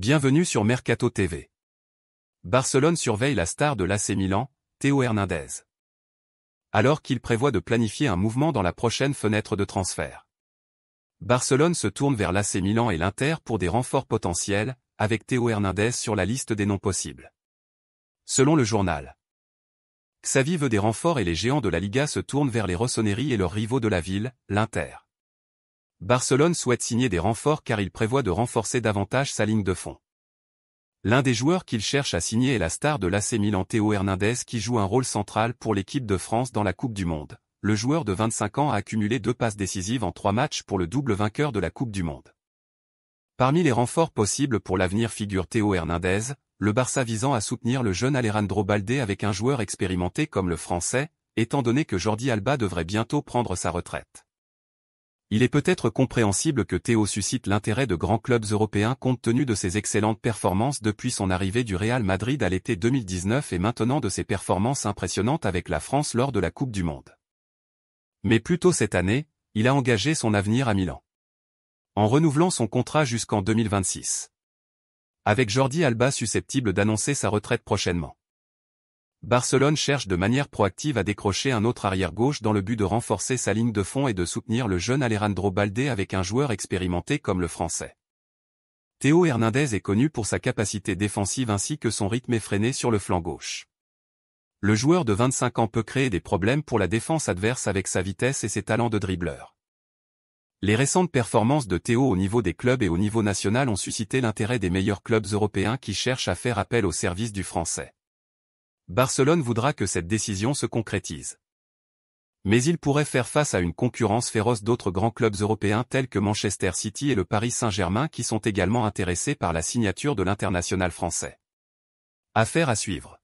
Bienvenue sur Mercato TV. Barcelone surveille la star de l'AC Milan, Théo Hernandez. Alors qu'il prévoit de planifier un mouvement dans la prochaine fenêtre de transfert. Barcelone se tourne vers l'AC Milan et l'Inter pour des renforts potentiels, avec Théo Hernandez sur la liste des noms possibles. Selon le journal. Xavi veut des renforts et les géants de la Liga se tournent vers les Rossoneri et leurs rivaux de la ville, l'Inter. Barcelone souhaite signer des renforts car il prévoit de renforcer davantage sa ligne de fond. L'un des joueurs qu'il cherche à signer est la star de l'AC Milan Théo Hernandez qui joue un rôle central pour l'équipe de France dans la Coupe du Monde. Le joueur de 25 ans a accumulé deux passes décisives en trois matchs pour le double vainqueur de la Coupe du Monde. Parmi les renforts possibles pour l'avenir figure Théo Hernandez, le Barça visant à soutenir le jeune Alejandro Balde avec un joueur expérimenté comme le français, étant donné que Jordi Alba devrait bientôt prendre sa retraite. Il est peut-être compréhensible que Théo suscite l'intérêt de grands clubs européens compte tenu de ses excellentes performances depuis son arrivée du Real Madrid à l'été 2019 et maintenant de ses performances impressionnantes avec la France lors de la Coupe du Monde. Mais plus tôt cette année, il a engagé son avenir à Milan. En renouvelant son contrat jusqu'en 2026. Avec Jordi Alba susceptible d'annoncer sa retraite prochainement. Barcelone cherche de manière proactive à décrocher un autre arrière-gauche dans le but de renforcer sa ligne de fond et de soutenir le jeune Alejandro Balde avec un joueur expérimenté comme le français. Théo Hernandez est connu pour sa capacité défensive ainsi que son rythme effréné sur le flanc gauche. Le joueur de 25 ans peut créer des problèmes pour la défense adverse avec sa vitesse et ses talents de dribbleur. Les récentes performances de Théo au niveau des clubs et au niveau national ont suscité l'intérêt des meilleurs clubs européens qui cherchent à faire appel au service du français. Barcelone voudra que cette décision se concrétise. Mais il pourrait faire face à une concurrence féroce d'autres grands clubs européens tels que Manchester City et le Paris Saint-Germain qui sont également intéressés par la signature de l'international français. Affaire à suivre.